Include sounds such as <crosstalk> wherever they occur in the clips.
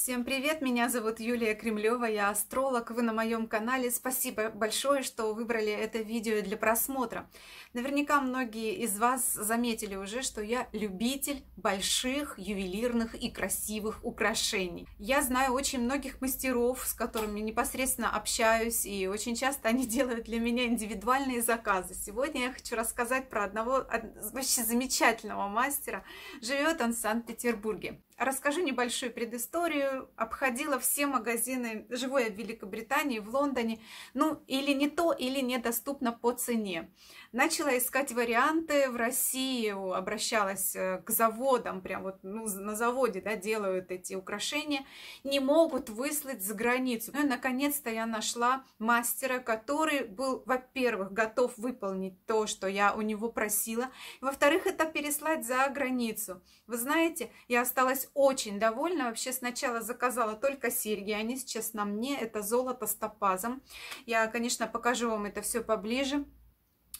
Всем привет, меня зовут Юлия Кремлева, я астролог, вы на моем канале. Спасибо большое, что выбрали это видео для просмотра. Наверняка многие из вас заметили уже, что я любитель больших ювелирных и красивых украшений. Я знаю очень многих мастеров, с которыми непосредственно общаюсь, и очень часто они <laughs> делают для меня индивидуальные заказы. Сегодня я хочу рассказать про одного вообще замечательного мастера. Живет он в Санкт-Петербурге. Расскажу небольшую предысторию. Обходила все магазины, живу я в Великобритании, в Лондоне. Ну, или не то, или недоступно по цене. Начала искать варианты в России, обращалась э, к заводам, прям вот ну, на заводе да, делают эти украшения, не могут выслать за границу. Ну и наконец-то я нашла мастера, который был, во-первых, готов выполнить то, что я у него просила, во-вторых, это переслать за границу. Вы знаете, я осталась очень довольна, вообще сначала заказала только серьги, они сейчас на мне, это золото с топазом. Я, конечно, покажу вам это все поближе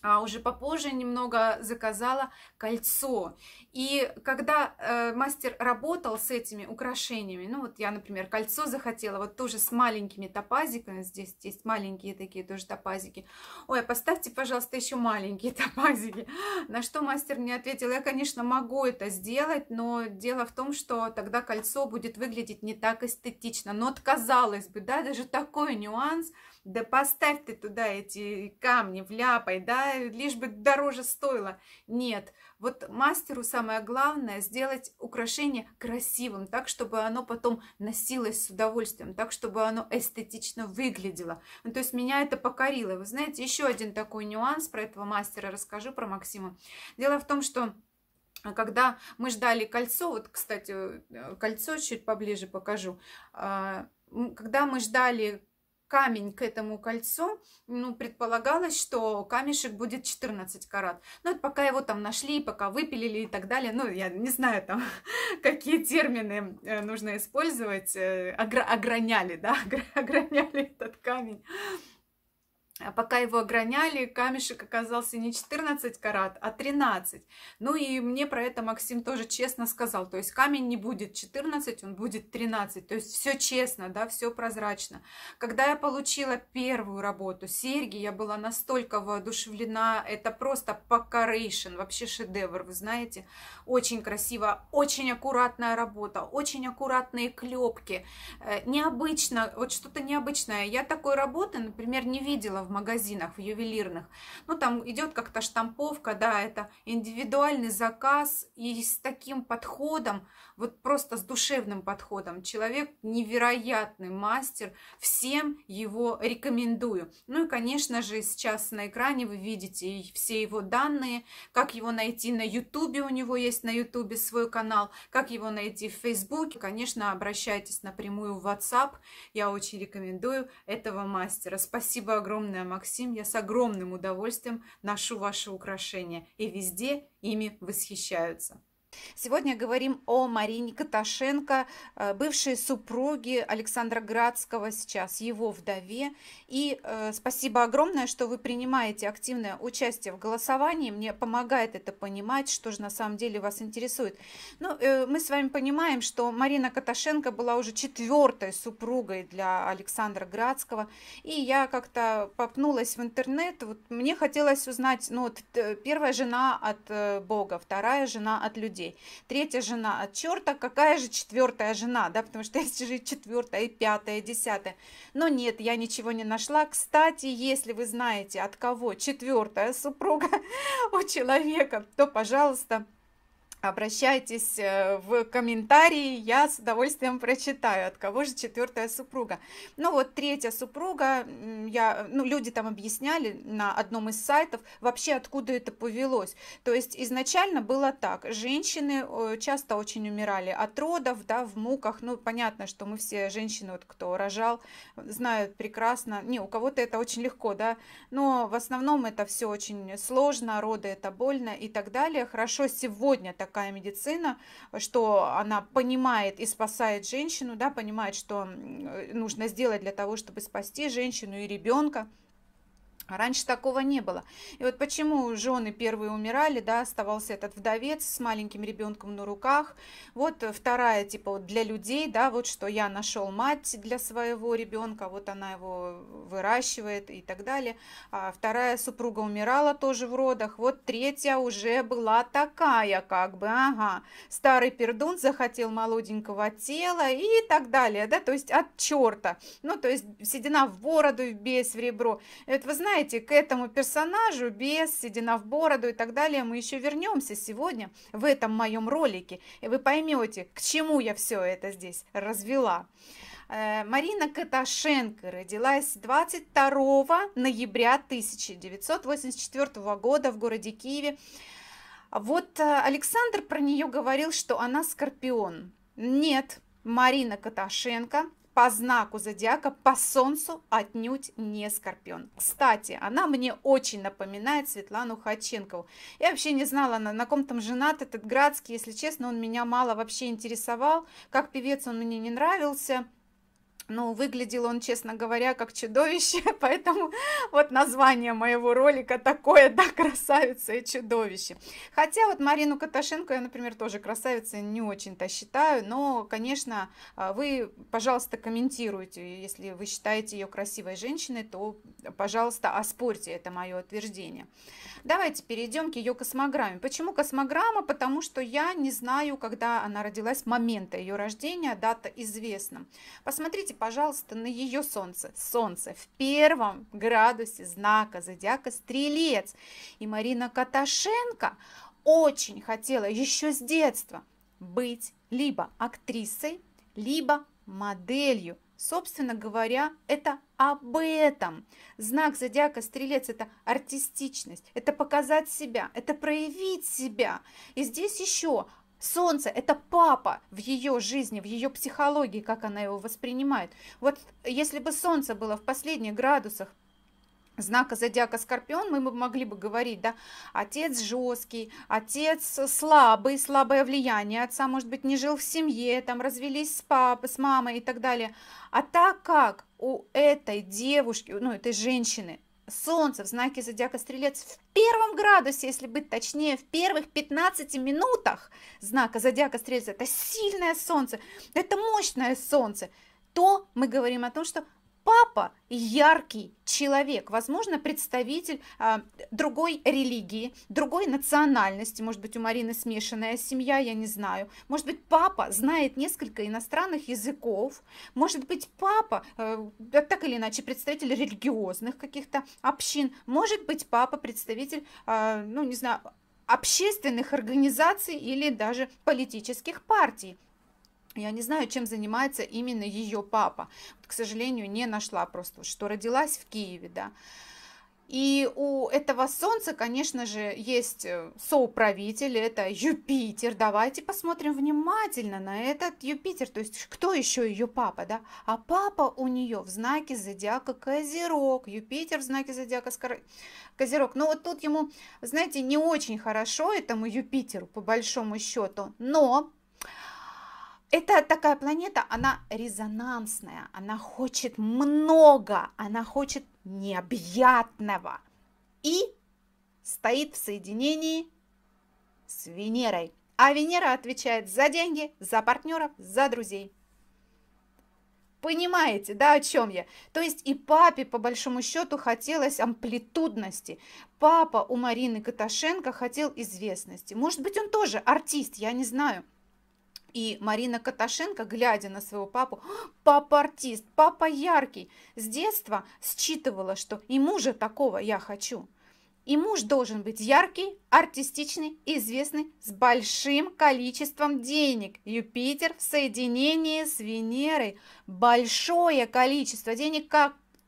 а уже попозже немного заказала кольцо. И когда э, мастер работал с этими украшениями, ну вот я, например, кольцо захотела, вот тоже с маленькими топазиками, здесь есть маленькие такие тоже топазики. Ой, а поставьте, пожалуйста, еще маленькие <laughs> топазики. На что мастер мне ответил, я, конечно, могу это сделать, но дело в том, что тогда кольцо будет выглядеть не так эстетично. Но отказалась бы, да, даже такой нюанс – да поставь ты туда эти камни, вляпай, да, лишь бы дороже стоило. Нет, вот мастеру самое главное сделать украшение красивым, так, чтобы оно потом носилось с удовольствием, так, чтобы оно эстетично выглядело. Ну, то есть меня это покорило. Вы знаете, еще один такой нюанс про этого мастера расскажу, про Максима. Дело в том, что а, когда мы ждали кольцо, вот, кстати, э, кольцо чуть поближе покажу, а, когда мы ждали камень к этому кольцу, ну, предполагалось, что камешек будет 14 карат. Но ну, это пока его там нашли, пока выпилили и так далее. Ну, я не знаю там, <laughs> какие термины э, нужно использовать. Э, Огр ограняли, да, <laughs> ограняли этот камень а пока его ограняли, камешек оказался не 14 карат, а 13. Ну и мне про это Максим тоже честно сказал. То есть камень не будет 14, он будет 13. То есть все честно, да, все прозрачно. Когда я получила первую работу, серьги, я была настолько воодушевлена. Это просто покорейшн, вообще шедевр, вы знаете. Очень красиво, очень аккуратная работа, очень аккуратные клепки. Э, необычно, вот что-то необычное. Я такой работы, например, не видела магазинах, в ювелирных. Ну, там идет как-то штамповка, да, это индивидуальный заказ. И с таким подходом вот просто с душевным подходом. Человек невероятный мастер, всем его рекомендую. Ну и, конечно же, сейчас на экране вы видите все его данные, как его найти на ютубе, у него есть на ютубе свой канал, как его найти в фейсбуке. Конечно, обращайтесь напрямую в WhatsApp, я очень рекомендую этого мастера. Спасибо огромное, Максим, я с огромным удовольствием ношу ваши украшения и везде ими восхищаются. Сегодня говорим о Марине Каташенко, э, бывшей супруге Александра Градского, сейчас его вдове. И э, спасибо огромное, что вы принимаете активное участие в голосовании. Мне помогает это понимать, что же на самом деле вас интересует. Ну, э, мы с вами понимаем, что Марина Каташенко была уже четвертой супругой для Александра Градского. И я как-то попнулась в интернет. Вот мне хотелось узнать, ну, вот, первая жена от Бога, вторая жена от людей рублей. Третья жена от черта, какая же четвертая жена, да, потому что <laughs> есть же четвертая, и пятая, и десятая. Но нет, я ничего не нашла. Кстати, если вы знаете, от кого четвертая супруга <laughs> у человека, то, пожалуйста, Обращайтесь э, в комментарии, я с удовольствием прочитаю, от кого же четвертая супруга. Ну вот третья супруга, я, ну, люди там объясняли на одном из сайтов вообще откуда это повелось. То есть изначально было так, женщины э, часто очень умирали от родов, да, в муках. Ну понятно, что мы все женщины, вот кто рожал, знают прекрасно. Не, у кого-то это очень легко, да, но в основном это все очень сложно, роды это больно и так далее. Хорошо сегодня так такая медицина, что она понимает и спасает женщину, да, понимает, что нужно сделать для того, чтобы спасти женщину и ребенка. А раньше такого не было. И вот почему жены первые умирали, да, оставался этот вдовец с маленьким ребенком на руках. Вот вторая, типа, вот для людей, да, вот что я нашел мать для своего ребенка, вот она его выращивает и так далее. А вторая супруга умирала тоже в родах. Вот третья уже была такая, как бы, ага, старый пердун захотел молоденького тела и так далее, да, то есть от черта. Ну, то есть седина в бороду, в бес, в ребро. это вот вы знаете, знаете, к этому персонажу без седина в бороду и так далее мы еще вернемся сегодня в этом моем ролике. И вы поймете, к чему я все это здесь развела. Э, Марина Каташенко родилась 22 ноября 1984 года в городе Киеве. Вот э, Александр про нее говорил, что она скорпион. Нет, Марина Каташенко по знаку зодиака, по солнцу отнюдь не скорпион. Кстати, она мне очень напоминает Светлану Ходченкову. Я вообще не знала, на, на ком там женат этот Градский, если честно, он меня мало вообще интересовал. Как певец он мне не нравился. Ну, выглядел он, честно говоря, как чудовище, <laughs> поэтому вот название моего ролика такое, да, красавица и чудовище. Хотя вот Марину Каташенко я, например, тоже красавица не очень-то считаю, но, конечно, а, вы, пожалуйста, комментируйте, если вы считаете ее красивой женщиной, то, пожалуйста, оспорьте это мое утверждение. Давайте перейдем к ее космограмме. Почему космограмма? Потому что я не знаю, когда она родилась, момента ее рождения, дата известна. Посмотрите, пожалуйста, на ее солнце. Солнце в первом градусе знака зодиака Стрелец. И Марина Каташенко очень хотела еще с детства быть либо актрисой, либо моделью. Собственно говоря, это об этом. Знак зодиака стрелец – это артистичность, это показать себя, это проявить себя. И здесь еще Солнце – это папа в ее жизни, в ее психологии, как она его воспринимает. Вот если бы Солнце было в последних градусах знака зодиака Скорпион, мы могли бы говорить, да, отец жесткий, отец слабый, слабое влияние отца, может быть, не жил в семье, там развелись с папой, с мамой и так далее. А так как у этой девушки, ну, этой женщины, Солнце в знаке зодиака Стрелец в первом градусе, если быть точнее, в первых 15 минутах знака зодиака Стрелец, это сильное Солнце, это мощное Солнце, то мы говорим о том, что папа яркий человек, возможно, представитель а, другой религии, другой национальности, может быть, у Марины смешанная семья, я не знаю. Может быть, папа знает несколько иностранных языков, может быть, папа, а, так или иначе, представитель религиозных каких-то общин, может быть, папа представитель, а, ну, не знаю, общественных организаций или даже политических партий. Я не знаю, чем занимается именно ее папа. Вот, к сожалению, не нашла просто, что родилась в Киеве, да. И у этого Солнца, конечно же, есть э, соуправитель, это Юпитер. Давайте посмотрим внимательно на этот Юпитер, то есть кто еще ее папа, да? А папа у нее в знаке зодиака Козерог, Юпитер в знаке зодиака Козерог. Но ну, вот тут ему, знаете, не очень хорошо этому Юпитеру, по большому счету, но это такая планета, она резонансная, она хочет много, она хочет необъятного. И стоит в соединении с Венерой. А Венера отвечает за деньги, за партнеров, за друзей. Понимаете, да, о чем я? То есть и папе, по большому счету, хотелось амплитудности. Папа у Марины Каташенко хотел известности. Может быть, он тоже артист, я не знаю. И Марина Каташенко, глядя на своего папу, «А, папа артист, папа яркий, с детства считывала, что и мужа такого я хочу. И муж должен быть яркий, артистичный, известный, с большим количеством денег. Юпитер в соединении с Венерой. Большое количество денег,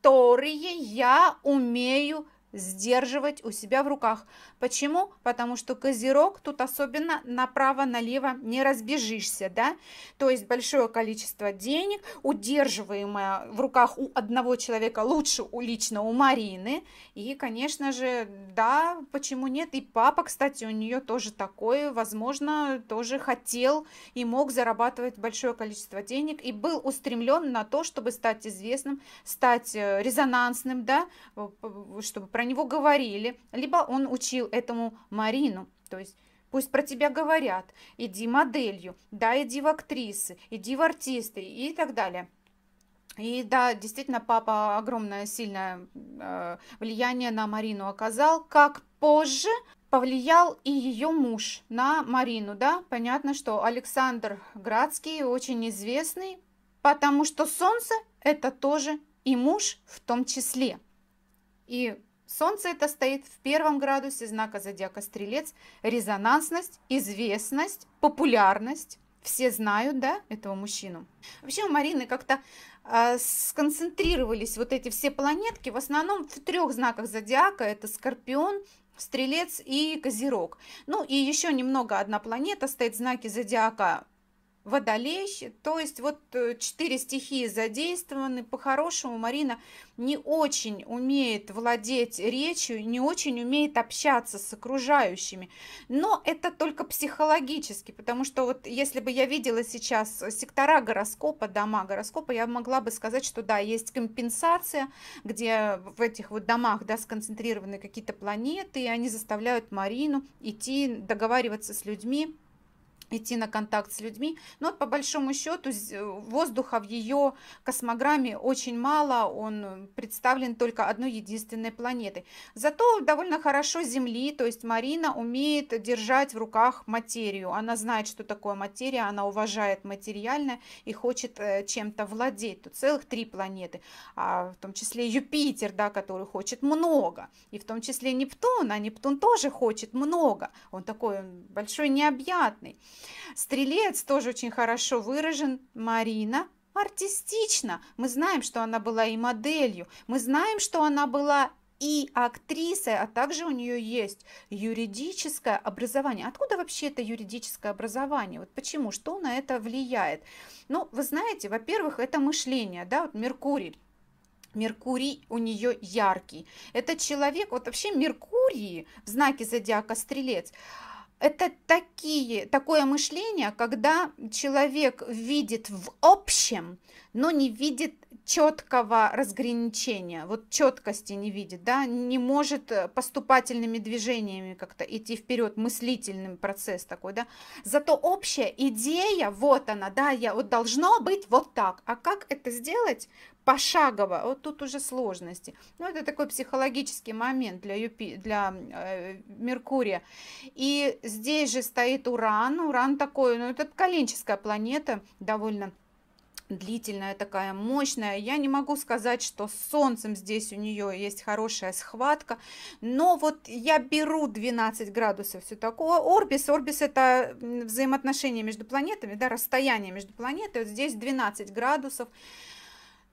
которые я умею сдерживать у себя в руках. Почему? Потому что козерог тут особенно направо-налево не разбежишься, да? То есть большое количество денег, удерживаемое в руках у одного человека, лучше у лично у Марины. И, конечно же, да, почему нет? И папа, кстати, у нее тоже такой, возможно, тоже хотел и мог зарабатывать большое количество денег и был устремлен на то, чтобы стать известным, стать э, резонансным, да, э, чтобы про него говорили, либо он учил этому Марину, то есть Пусть про тебя говорят, иди моделью, да, иди в актрисы, иди в артисты и так далее. И да, действительно, папа огромное, сильное э, влияние на Марину оказал, как позже повлиял и ее муж на Марину, да, понятно, что Александр Градский очень известный, потому что солнце это тоже и муж в том числе. И Солнце это стоит в первом градусе знака зодиака Стрелец. Резонансность, известность, популярность. Все знают, да, этого мужчину. Вообще у Марины как-то э, сконцентрировались вот эти все планетки в основном в трех знаках зодиака. Это Скорпион, Стрелец и Козерог. Ну и еще немного одна планета стоит в знаке зодиака водолей, то есть вот э, четыре стихии задействованы. По-хорошему Марина не очень умеет владеть речью, не очень умеет общаться с окружающими. Но это только психологически, потому что вот если бы я видела сейчас сектора гороскопа, дома гороскопа, я могла бы сказать, что да, есть компенсация, где в этих вот домах да, сконцентрированы какие-то планеты, и они заставляют Марину идти договариваться с людьми, идти на контакт с людьми, но по большому счету э, воздуха в ее космограмме очень мало, он представлен только одной единственной планетой. Зато довольно хорошо Земли, то есть Марина умеет держать в руках материю, она знает, что такое материя, она уважает материальное и хочет э, чем-то владеть. Тут целых три планеты, а в том числе Юпитер, да, который хочет много, и в том числе Нептун, а Нептун тоже хочет много, он такой он большой необъятный. Стрелец тоже очень хорошо выражен. Марина артистично. Мы знаем, что она была и моделью. Мы знаем, что она была и актрисой, а также у нее есть юридическое образование. Откуда вообще это юридическое образование? Вот почему? Что на это влияет? Ну, вы знаете, во-первых, это мышление, да, вот Меркурий. Меркурий у нее яркий. Это человек, вот вообще Меркурий в знаке зодиака Стрелец – это такие, такое мышление, когда человек видит в общем, но не видит четкого разграничения, вот четкости не видит, да, не может э, поступательными движениями как-то идти вперед, мыслительным процесс такой, да. Зато общая идея, вот она, да, я вот должно быть вот так. А как это сделать? пошагово, вот тут уже сложности. Ну, это такой психологический момент для, Юпи, для э, Меркурия. И здесь же стоит Уран. Уран такой, ну, это коленческая планета, довольно длительная такая, мощная. Я не могу сказать, что с Солнцем здесь у нее есть хорошая схватка, но вот я беру 12 градусов все такое Орбис, орбис это взаимоотношения между планетами, да, расстояние между планетами Вот здесь 12 градусов.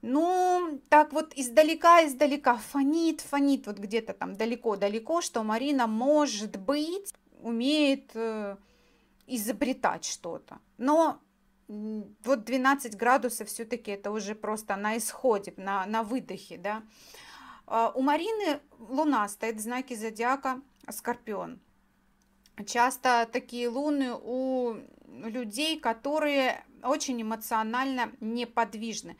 Ну, так вот издалека-издалека фонит, фонит вот где-то там далеко-далеко, что Марина, может быть, умеет э, изобретать что-то. Но вот 12 градусов все-таки это уже просто на исходе, на, на выдохе, да. А, у Марины луна стоит в знаке зодиака Скорпион. Часто такие луны у людей, которые очень эмоционально неподвижны.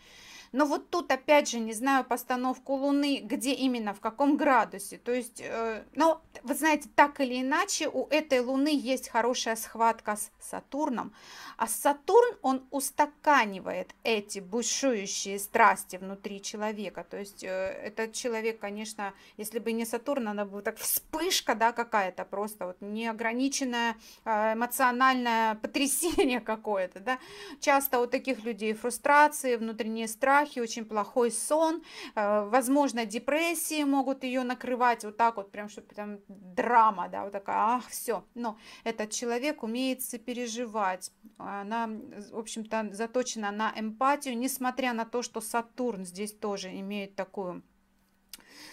Но вот тут опять же не знаю постановку Луны, где именно, в каком градусе. То есть, э, но вы знаете, так или иначе у этой Луны есть хорошая схватка с Сатурном. А Сатурн, он устаканивает эти бушующие страсти внутри человека. То есть э, этот человек, конечно, если бы не Сатурн, она бы так вспышка да, какая-то просто, вот неограниченное э, эмоциональное потрясение <laughs> какое-то. Да? Часто у таких людей фрустрации, внутренние страсти, страхи, очень плохой сон, э, возможно, депрессии могут ее накрывать, вот так вот, прям, чтобы там драма, да, вот такая, ах, все. Но этот человек умеет сопереживать, она, в общем-то, заточена на эмпатию, несмотря на то, что Сатурн здесь тоже имеет такую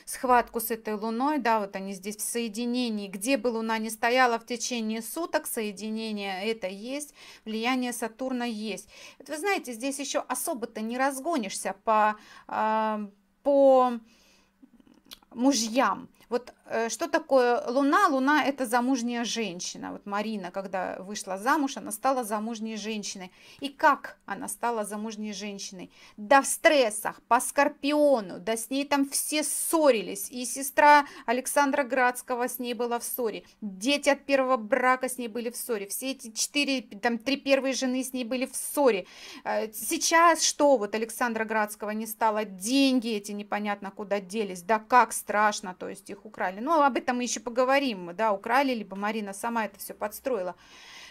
схватку с этой луной, да, вот они здесь в соединении, где бы луна не стояла в течение суток, соединение это есть, влияние Сатурна есть. Вот вы знаете, здесь еще особо-то не разгонишься по, а, по мужьям. Вот э, что такое Луна? Луна – это замужняя женщина. Вот Марина, когда вышла замуж, она стала замужней женщиной. И как она стала замужней женщиной? Да в стрессах, по Скорпиону, да с ней там все ссорились. И сестра Александра Градского с ней была в ссоре. Дети от первого брака с ней были в ссоре. Все эти четыре, там, три первые жены с ней были в ссоре. Э, сейчас что? Вот Александра Градского не стало. Деньги эти непонятно куда делись. Да как страшно, то есть их украли. Ну, об этом мы еще поговорим, да, украли, либо Марина сама это все подстроила.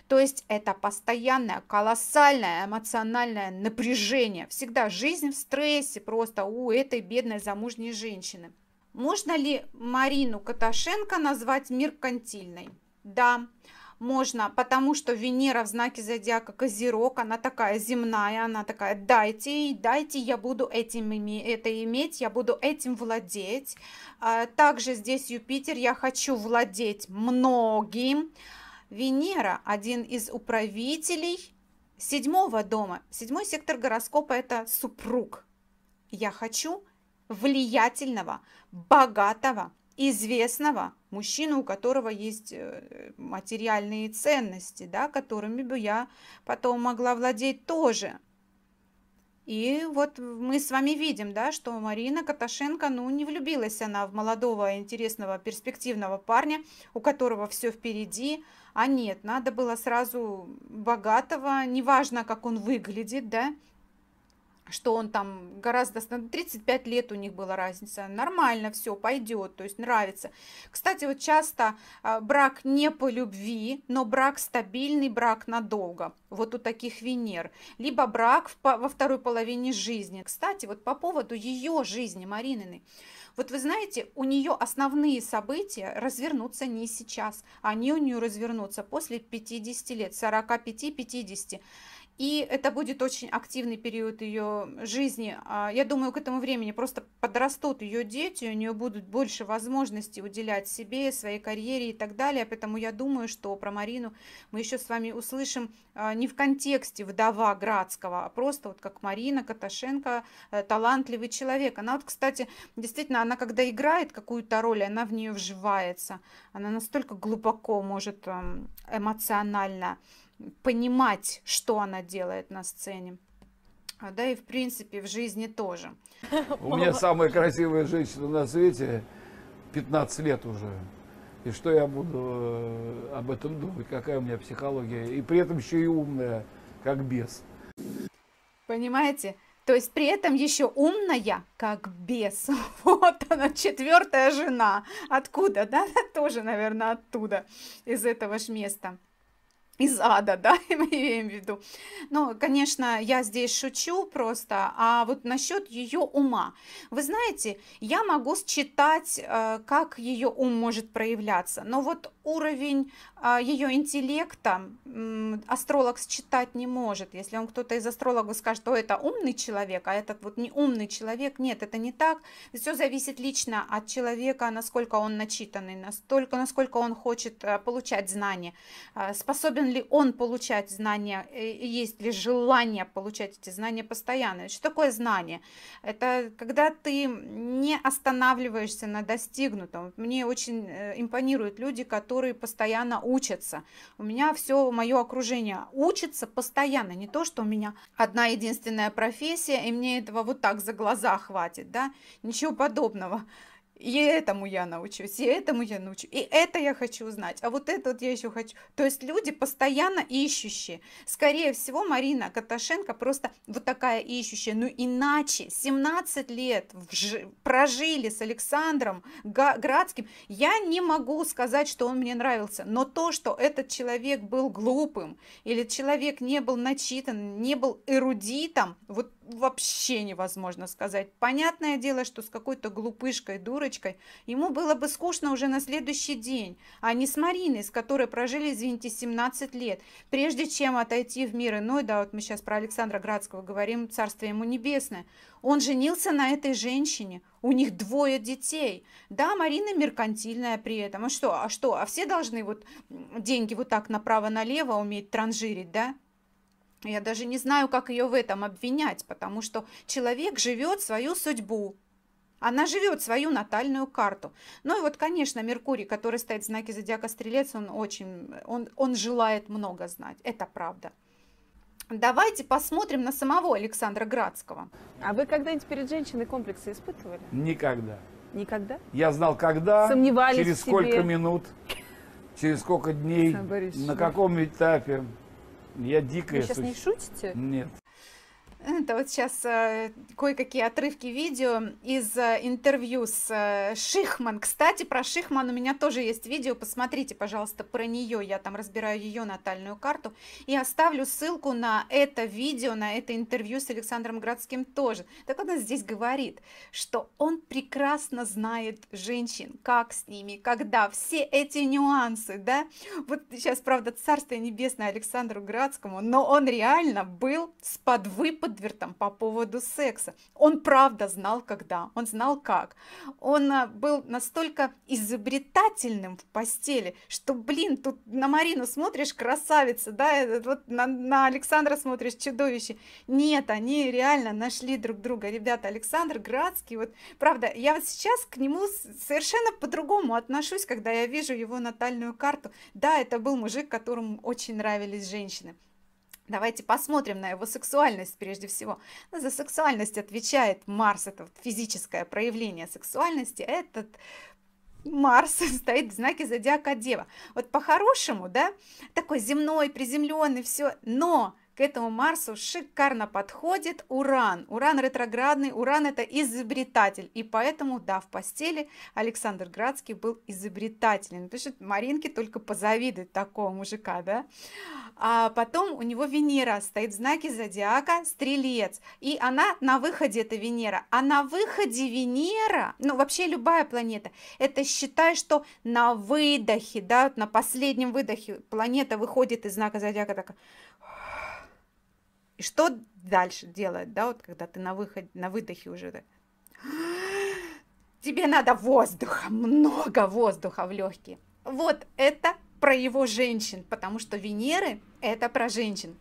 То есть это постоянное, колоссальное эмоциональное напряжение. Всегда жизнь в стрессе просто у этой бедной замужней женщины. Можно ли Марину Каташенко назвать меркантильной? Да. Можно, потому что Венера в знаке зодиака Козерог, она такая земная, она такая, дайте, дайте, я буду этим это иметь, я буду этим владеть. А, также здесь Юпитер, я хочу владеть многим. Венера, один из управителей седьмого дома. Седьмой сектор гороскопа – это супруг. Я хочу влиятельного, богатого, известного, мужчину, у которого есть э, материальные ценности, да, которыми бы я потом могла владеть тоже. И вот мы с вами видим, да, что Марина Каташенко, ну, не влюбилась она в молодого, интересного, перспективного парня, у которого все впереди, а нет, надо было сразу богатого, неважно, как он выглядит, да, что он там гораздо... 35 ну, лет у них была разница. Нормально все, пойдет, то есть нравится. Кстати, вот часто а, брак не по любви, но брак стабильный, брак надолго. Вот у таких Венер. Либо брак во второй половине жизни. Кстати, вот по поводу ее жизни, Маринины. Вот вы знаете, у нее основные события развернутся не сейчас. Они у нее развернутся после 50 лет, 45-50 и это будет очень активный период ее жизни. А, я думаю, к этому времени просто подрастут ее дети, у нее будут больше возможностей уделять себе, своей карьере и так далее. Поэтому я думаю, что про Марину мы еще с вами услышим а, не в контексте вдова Градского, а просто вот как Марина Каташенко, э, талантливый человек. Она вот, кстати, действительно, она когда играет какую-то роль, она в нее вживается. Она настолько глубоко может эм, эмоционально понимать, что она делает на сцене. А, да и в принципе в жизни тоже. У меня самая красивая женщина на свете 15 лет уже. И что я буду э, об этом думать, какая у меня психология. И при этом еще и умная, как бес. Понимаете? То есть при этом еще умная, как бес. <laughs> Вот она, четвертая жена. Откуда, да? <laughs> Тоже, наверное, оттуда, из этого ж места из ада, <laughs> да, мы имеем в виду. Ну, конечно, я здесь шучу просто, а вот насчет ее ума. Вы знаете, я могу считать, э, как ее ум может проявляться, но вот уровень а, ее интеллекта астролог считать не может. Если он кто-то из астрологов скажет, что это умный человек, а этот вот не умный человек, нет, это не так. Все зависит лично от человека, насколько он начитанный, настолько, насколько он хочет а, получать знания, а, способен ли он получать знания, э, есть ли желание получать эти знания постоянно. Что такое знание? Это когда ты не останавливаешься на достигнутом. Мне очень э, импонируют люди, которые которые постоянно учатся. У меня все мое окружение учится постоянно, не то, что у меня одна единственная профессия, и мне этого вот так за глаза хватит, да, ничего подобного. И этому я научусь, и этому я научусь, и это я хочу узнать, а вот это вот я еще хочу. То есть люди постоянно ищущие. Скорее всего, Марина Каташенко просто вот такая ищущая. Ну иначе 17 лет вж... прожили с Александром Градским. Я не могу сказать, что он мне нравился, но то, что этот человек был глупым, или человек не был начитан, не был эрудитом, вот вообще невозможно сказать. Понятное дело, что с какой-то глупышкой, дурочкой ему было бы скучно уже на следующий день, а не с Мариной, с которой прожили, извините, 17 лет. Прежде чем отойти в мир иной, да, вот мы сейчас про Александра Градского говорим, царствие ему небесное, он женился на этой женщине, у них двое детей. Да, Марина меркантильная при этом. А что, а что, а все должны вот деньги вот так направо-налево уметь транжирить, да? Я даже не знаю, как ее в этом обвинять, потому что человек живет свою судьбу. Она живет свою натальную карту. Ну и вот, конечно, Меркурий, который стоит в знаке зодиака Стрелец, он очень, он, он желает много знать. Это правда. Давайте посмотрим на самого Александра Градского. А вы когда-нибудь перед женщиной комплексы испытывали? Никогда. Никогда? Я знал, когда, Сомневались через сколько минут, через сколько дней, на ну. каком этапе. Я дикая. Вы сейчас сущ... не шутите? Нет. Это вот сейчас э, кое-какие отрывки видео из э, интервью с э, Шихман. Кстати, про Шихман у меня тоже есть видео, посмотрите, пожалуйста, про нее. Я там разбираю ее натальную карту и оставлю ссылку на это видео, на это интервью с Александром Градским тоже. Так вот он здесь говорит, что он прекрасно знает женщин, как с ними, когда, все эти нюансы, да. Вот сейчас, правда, царство небесное Александру Градскому, но он реально был с подвыпадом Андвертом по поводу секса. Он правда знал когда, он знал как. Он а, был настолько изобретательным в постели, что, блин, тут на Марину смотришь, красавица, да, э, вот на, на Александра смотришь, чудовище. Нет, они реально нашли друг друга. Ребята, Александр Градский, вот, правда, я вот сейчас к нему совершенно по-другому отношусь, когда я вижу его натальную карту. Да, это был мужик, которому очень нравились женщины. Давайте посмотрим на его сексуальность прежде всего. Ну, за сексуальность отвечает Марс, это вот физическое проявление сексуальности. Этот Марс <laughs> стоит в знаке зодиака Дева. Вот по-хорошему, да, такой земной, приземленный, все, но к этому Марсу шикарно подходит Уран. Уран ретроградный, Уран это изобретатель. И поэтому, да, в постели Александр Градский был изобретателен. Потому что Маринке только позавидует такого мужика, да. А потом у него Венера стоит в знаке зодиака Стрелец. И она на выходе, это Венера. А на выходе Венера, ну вообще любая планета, это считай, что на выдохе, да, на последнем выдохе планета выходит из знака зодиака такая и что дальше делать, да, вот когда ты на выходе, на выдохе уже так. <gasps> Тебе надо воздуха, много воздуха в легкие. Вот это про его женщин, потому что Венеры – это про женщин.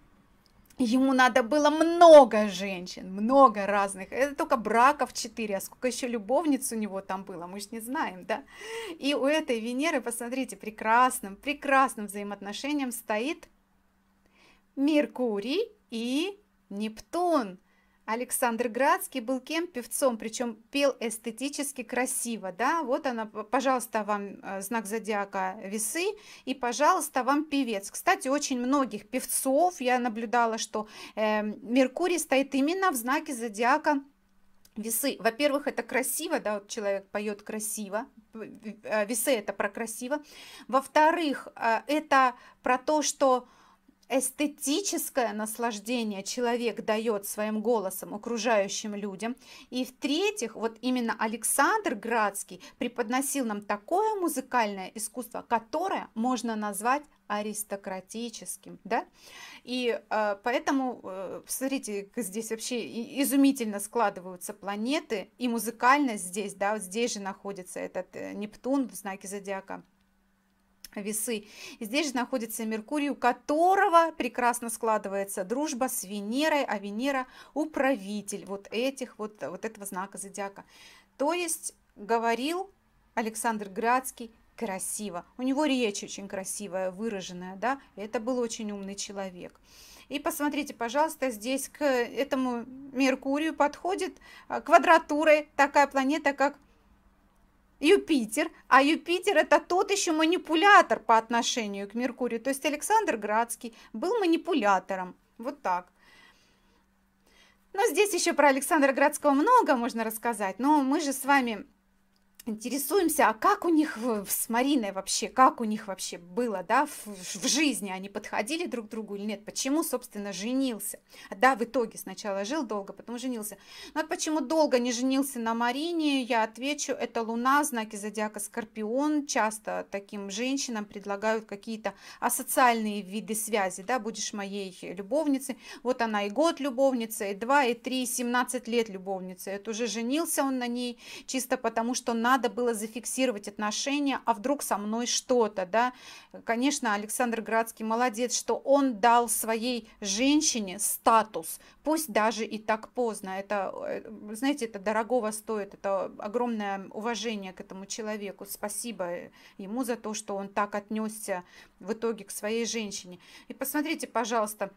Ему надо было много женщин, много разных. Это только браков 4, а сколько еще любовниц у него там было, мы же не знаем, да? И у этой Венеры, посмотрите, прекрасным, прекрасным взаимоотношением стоит Меркурий и Нептун. Александр Градский был кем? Певцом, причем пел эстетически красиво, да, вот она, пожалуйста, вам э, знак зодиака весы, и, пожалуйста, вам певец. Кстати, очень многих певцов я наблюдала, что э, Меркурий стоит именно в знаке зодиака Весы, во-первых, это красиво, да, вот человек поет красиво, э, весы это про красиво. Во-вторых, э, это про то, что эстетическое наслаждение человек дает своим голосом окружающим людям. И в-третьих, вот именно Александр Градский преподносил нам такое музыкальное искусство, которое можно назвать аристократическим, да, и э, поэтому, э, смотрите, здесь вообще изумительно складываются планеты, и музыкальность здесь, да, вот здесь же находится этот э, Нептун в знаке зодиака, весы. здесь же находится Меркурий, у которого прекрасно складывается дружба с Венерой, а Венера управитель вот этих вот, вот этого знака зодиака. То есть говорил Александр Градский красиво. У него речь очень красивая, выраженная, да, это был очень умный человек. И посмотрите, пожалуйста, здесь к этому Меркурию подходит а, квадратурой такая планета, как Юпитер, а Юпитер это тот еще манипулятор по отношению к Меркурию. То есть Александр Градский был манипулятором. Вот так. Но здесь еще про Александра Градского много можно рассказать, но мы же с вами интересуемся, а как у них с Мариной вообще, как у них вообще было, да, в, в жизни они подходили друг к другу или нет, почему, собственно, женился, да, в итоге сначала жил долго, потом женился, но ну, вот почему долго не женился на Марине, я отвечу, это луна, знаки зодиака Скорпион, часто таким женщинам предлагают какие-то асоциальные виды связи, да, будешь моей любовницей, вот она и год любовница, и два, и три, и 17 лет любовница, это уже женился он на ней чисто потому, что на надо было зафиксировать отношения, а вдруг со мной что-то, да. Конечно, Александр Градский молодец, что он дал своей женщине статус, пусть даже и так поздно. Это, э, знаете, это дорогого стоит, это огромное уважение к этому человеку. Спасибо э, ему за то, что он так отнесся в итоге к своей женщине. И посмотрите, пожалуйста,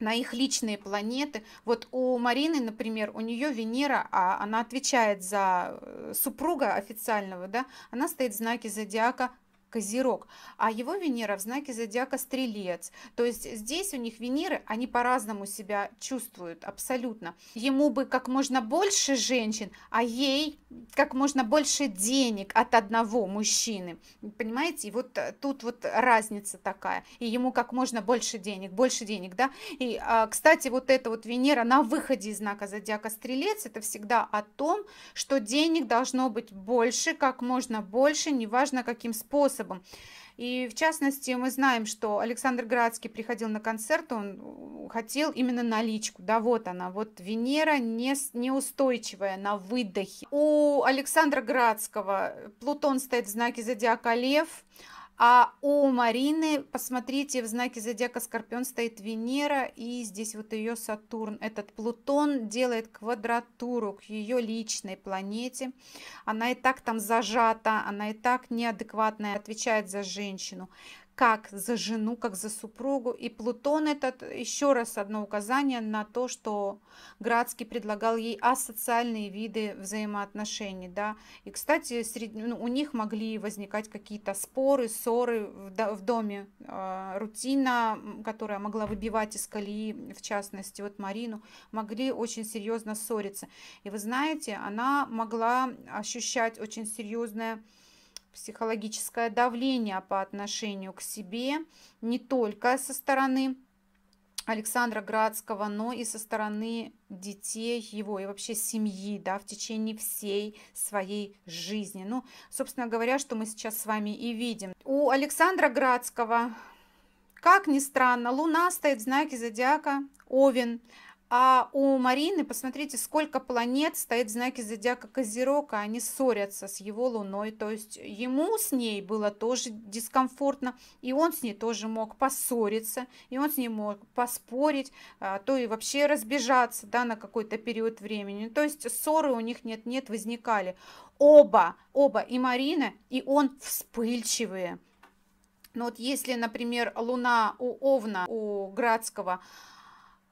на их личные планеты. Вот у Марины, например, у нее Венера, а она отвечает за э, супруга официального, да, она стоит в знаке зодиака Козерог, а его Венера в знаке зодиака Стрелец. То есть здесь у них Венеры, они по-разному себя чувствуют абсолютно. Ему бы как можно больше женщин, а ей как можно больше денег от одного мужчины. Понимаете, и вот э, тут вот разница такая. И ему как можно больше денег, больше денег, да. И, а, кстати, вот эта вот Венера на выходе из знака зодиака Стрелец, это всегда о том, что денег должно быть больше, как можно больше, неважно каким способом способом. И в частности, мы знаем, что Александр Градский приходил на концерт, он э, хотел именно наличку. Да, вот она, вот Венера не, неустойчивая на выдохе. У Александра Градского Плутон стоит в знаке зодиака Лев, а у Марины, посмотрите, в знаке зодиака Скорпион стоит Венера, и здесь вот ее Сатурн. Этот Плутон делает квадратуру к ее личной планете. Она и так там зажата, она и так неадекватная, отвечает за женщину как за жену, как за супругу. И Плутон этот еще раз одно указание на то, что Градский предлагал ей асоциальные виды взаимоотношений. Да? И, кстати, среди, ну, у них могли возникать какие-то споры, ссоры в, в доме. Э, рутина, которая могла выбивать из колеи, в частности, вот Марину, могли очень серьезно ссориться. И вы знаете, она могла ощущать очень серьезное психологическое давление по отношению к себе не только со стороны Александра Градского, но и со стороны детей его и вообще семьи, да, в течение всей своей жизни. Ну, собственно говоря, что мы сейчас с вами и видим. У Александра Градского, как ни странно, Луна стоит в знаке зодиака Овен – а у Марины, посмотрите, сколько планет стоит в знаке зодиака Козерока, они ссорятся с его луной, то есть ему с ней было тоже дискомфортно, и он с ней тоже мог поссориться, и он с ней мог поспорить, а то и вообще разбежаться, да, на какой-то период времени, то есть ссоры у них нет-нет возникали. Оба, оба, и Марина, и он вспыльчивые. Но вот если, например, луна у Овна, у Градского,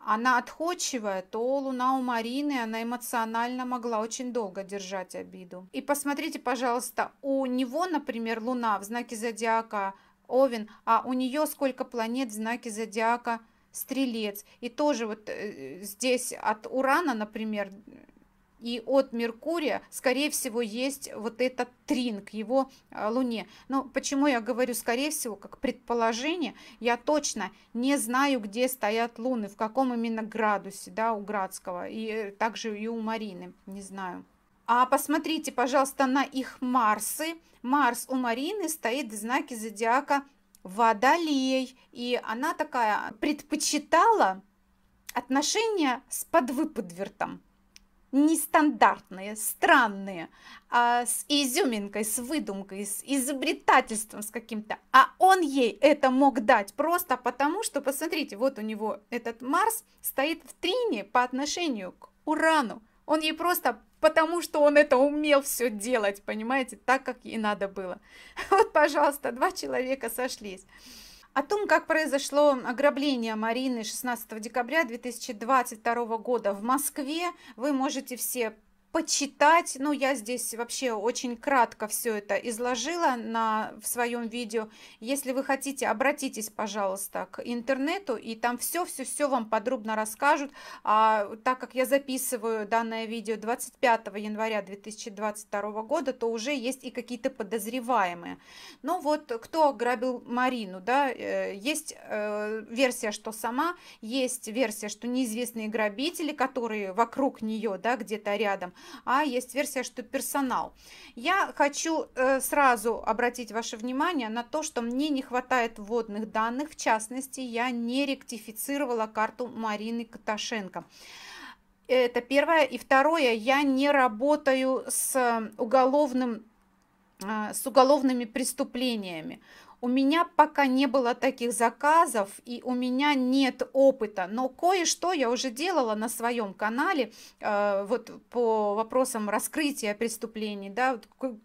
она отходчивая, то луна у Марины, она эмоционально могла очень долго держать обиду. И посмотрите, пожалуйста, у него, например, луна в знаке зодиака Овен, а у нее сколько планет в знаке зодиака Стрелец. И тоже вот э, здесь от Урана, например, и от Меркурия, скорее всего, есть вот этот трин к его а, Луне. Но почему я говорю, скорее всего, как предположение, я точно не знаю, где стоят Луны, в каком именно градусе, да, у Градского, и э, также и у Марины, не знаю. А посмотрите, пожалуйста, на их Марсы. Марс у Марины стоит в знаке зодиака Водолей. И она такая предпочитала отношения с подвыподвертом нестандартные, странные, а с изюминкой, с выдумкой, с изобретательством с каким-то. А он ей это мог дать просто потому, что, посмотрите, вот у него этот Марс стоит в трине по отношению к Урану. Он ей просто потому, что он это умел все делать, понимаете, так, как ей надо было. <laughs> Вот, пожалуйста, два человека сошлись. О том, как произошло ограбление Марины 16 декабря 2022 года в Москве, вы можете все почитать. Ну, я здесь вообще очень кратко все это изложила на, в своем видео. Если вы хотите, обратитесь, пожалуйста, к интернету, и там все-все-все вам подробно расскажут. А, так как я записываю данное видео 25 января 2022 года, то уже есть и какие-то подозреваемые. Ну вот, кто ограбил Марину, да, э, есть э, версия, что сама, есть версия, что неизвестные грабители, которые вокруг нее, да, где-то рядом, а есть версия, что персонал. Я хочу э, сразу обратить ваше внимание на то, что мне не хватает вводных данных, в частности, я не ректифицировала карту Марины Каташенко. Это первое. И второе, я не работаю с э, уголовным э, с уголовными преступлениями. У меня пока не было таких заказов и у меня нет опыта, но кое-что я уже делала на своем канале э, вот по вопросам раскрытия преступлений. Да,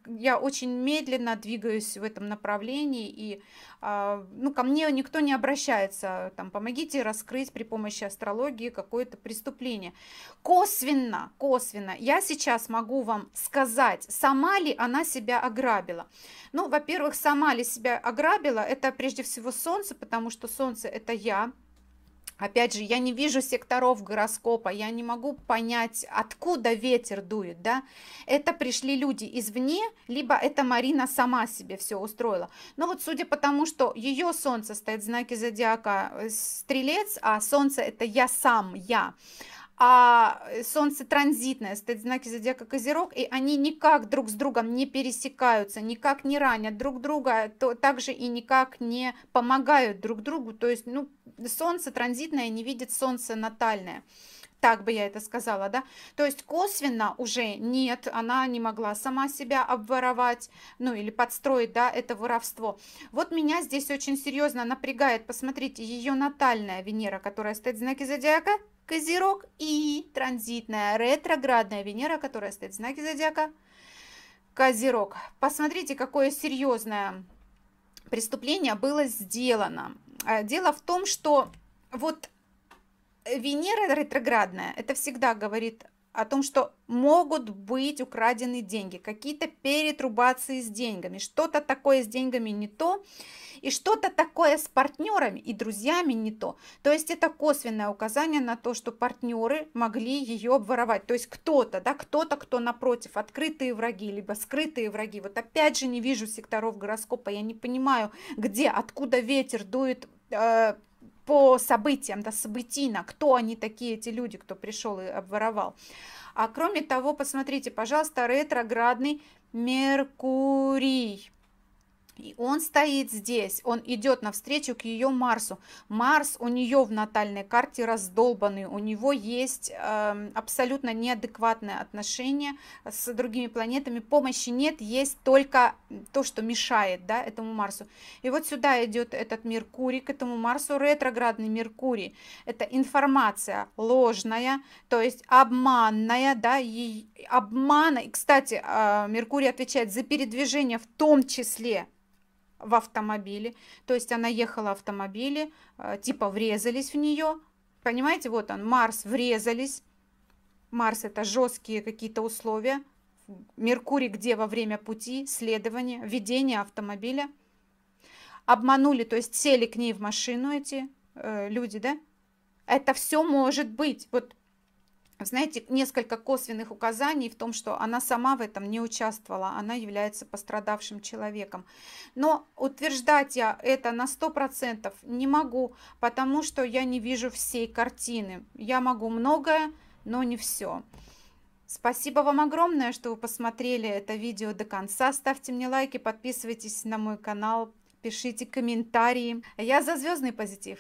я очень медленно двигаюсь в этом направлении и а, ну, ко мне никто не обращается, там, помогите раскрыть при помощи астрологии какое-то преступление. Косвенно, косвенно, я сейчас могу вам сказать, сама ли она себя ограбила. Ну, во-первых, сама ли себя ограбила, это прежде всего Солнце, потому что Солнце это я, Опять же, я не вижу секторов гороскопа, я не могу понять, откуда ветер дует, да. Это пришли люди извне, либо это Марина сама себе все устроила. Но ну вот судя по тому, что ее солнце стоит в знаке зодиака э, стрелец, а солнце это я сам, я а Солнце транзитное, стоит знаки зодиака Козерог, и они никак друг с другом не пересекаются, никак не ранят друг друга, то также и никак не помогают друг другу. То есть, ну, Солнце транзитное не видит Солнце натальное так бы я это сказала, да, то есть косвенно уже нет, она не могла сама себя обворовать, ну или подстроить, да, это воровство. Вот меня здесь очень серьезно напрягает, посмотрите, ее натальная Венера, которая стоит в знаке зодиака, Козерог и транзитная ретроградная Венера, которая стоит в знаке зодиака. Козерог. Посмотрите, какое серьезное преступление было сделано. А, дело в том, что вот Венера ретроградная, это всегда говорит о том, что могут быть украдены деньги, какие-то перетрубации с деньгами, что-то такое с деньгами не то, и что-то такое с партнерами и друзьями не то. То есть это косвенное указание на то, что партнеры могли ее обворовать. То есть кто-то, да, кто-то, кто напротив, открытые враги, либо скрытые враги. Вот опять же не вижу секторов гороскопа, я не понимаю, где, откуда ветер дует, э, по событиям, да, событийно, кто они такие, эти люди, кто пришел и обворовал. А кроме того, посмотрите, пожалуйста, ретроградный Меркурий. И он стоит здесь, он идет навстречу к ее Марсу. Марс у нее в натальной карте раздолбанный, у него есть э, абсолютно неадекватное отношение с другими планетами, помощи нет, есть только то, что мешает да, этому Марсу. И вот сюда идет этот Меркурий, к этому Марсу ретроградный Меркурий. Это информация ложная, то есть обманная, да, и обмана. И, кстати, э, Меркурий отвечает за передвижение в том числе в автомобиле. То есть она ехала в автомобиле, э, типа врезались в нее. Понимаете, вот он, Марс, врезались. Марс это жесткие какие-то условия. Меркурий где во время пути, следования, ведения автомобиля. Обманули, то есть сели к ней в машину эти э, люди, да? Это все может быть. Вот знаете, несколько косвенных указаний в том, что она сама в этом не участвовала, она является пострадавшим человеком. Но утверждать я это на 100% не могу, потому что я не вижу всей картины. Я могу многое, но не все. Спасибо вам огромное, что вы посмотрели это видео до конца. Ставьте мне лайки, подписывайтесь на мой канал, пишите комментарии. Я за звездный позитив.